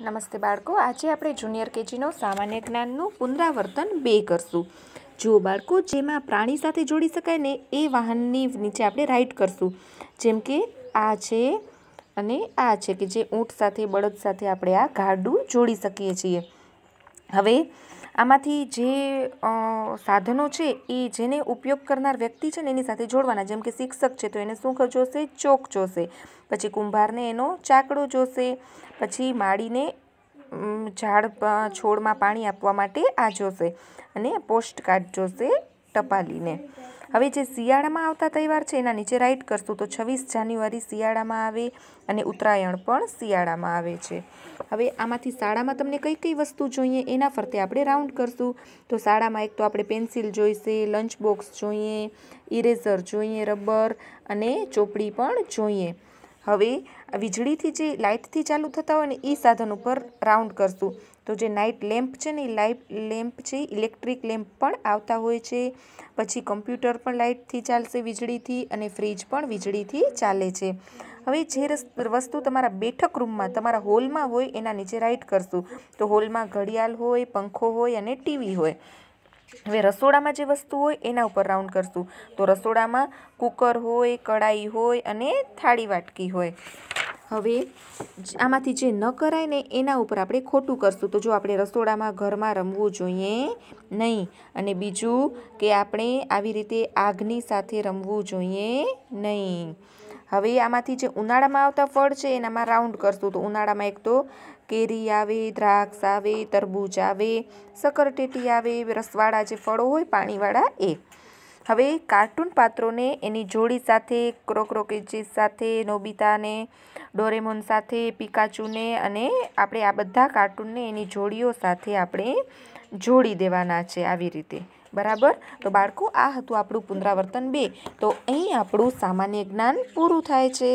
નમસ્તે બાળકો આજે આપણે જુનિયર કેજીનો સામાન્ય જ્ઞાનનું પુનરાવર્તન બે કરશું જુઓ બાળકો જેમાં પ્રાણી સાથે જોડી શકાય ને એ વાહનની નીચે આપણે રાઇટ કરશું જેમ કે આ છે અને આ છે કે જે ઊંટ સાથે બળદ સાથે આપણે આ ગાડું જોડી શકીએ છીએ હવે આમાંથી જે સાધનો છે એ જેને ઉપયોગ કરનાર વ્યક્તિ છે ને એની સાથે જોડવાના જેમ કે શિક્ષક છે તો એને શું જોશે ચોક જોશે પછી કુંભારને એનો ચાકડો જોશે પછી માળીને ઝાડ છોડમાં પાણી આપવા માટે આ જોશે અને પોસ્ટકાર્ડ જોશે ટપાલીને હવે જે શિયાળામાં આવતા તહેવાર છે એના નીચે રાઇટ કરશું તો છવ્વીસ જાન્યુઆરી શિયાળામાં આવે અને ઉત્તરાયણ પણ શિયાળામાં આવે છે હવે આમાંથી શાળામાં તમને કઈ કઈ વસ્તુ જોઈએ એના ફરતે આપણે રાઉન્ડ કરશું તો શાળામાં એક તો આપણે પેન્સિલ જોઈશે લંચ બોક્સ જોઈએ ઇરેઝર જોઈએ રબર અને ચોપડી પણ જોઈએ હવે વીજળીથી જે લાઇટથી ચાલુ થતા હોય ને એ સાધન ઉપર રાઉન્ડ કરશું તો જે નાઇટ લેમ્પ છે ને એ લાઇટ લેમ્પ છે ઇલેક્ટ્રિક લેમ્પ પણ આવતા હોય છે પછી કમ્પ્યુટર પણ લાઇટથી ચાલશે વીજળીથી અને ફ્રીજ પણ વીજળીથી ચાલે છે હવે જે વસ્તુ તમારા બેઠક રૂમમાં તમારા હોલમાં હોય એના નીચે રાઇટ કરશું તો હોલમાં ઘડિયાળ હોય પંખો હોય અને ટીવી હોય હવે રસોડામાં જે વસ્તુ હોય એના ઉપર રાઉન્ડ કરશું તો રસોડામાં કુકર હોય કડાઈ હોય અને થાળી વાટકી હોય હવે આમાંથી જે ન કરાય ને એના ઉપર આપણે ખોટું કરશું તો જો આપણે રસોડામાં ઘરમાં રમવું જોઈએ નહીં અને બીજું કે આપણે આવી રીતે આગની સાથે રમવું જોઈએ નહીં હવે આમાંથી જે ઉનાળામાં આવતા ફળ છે એનામાં રાઉન્ડ કરશું તો ઉનાળામાં એક તો કેરી આવે દ્રાક્ષ આવે તરબૂચ આવે સકરટેટી આવે રસવાળા જે ફળો હોય પાણીવાળા એ હવે કાર્ટૂન પાત્રોને એની જોડી સાથે ક્રોક્રોકિચીસ સાથે નોબિતાને ડોરેમોન સાથે પિકાચુને અને આપણે આ બધા કાર્ટૂનને એની જોડીઓ સાથે આપણે જોડી દેવાના છે આવી રીતે બરાબર તો બાળકો આ હતું આપણું પુનરાવર્તન બે તો અહીં આપણું સામાન્ય જ્ઞાન પૂરું થાય છે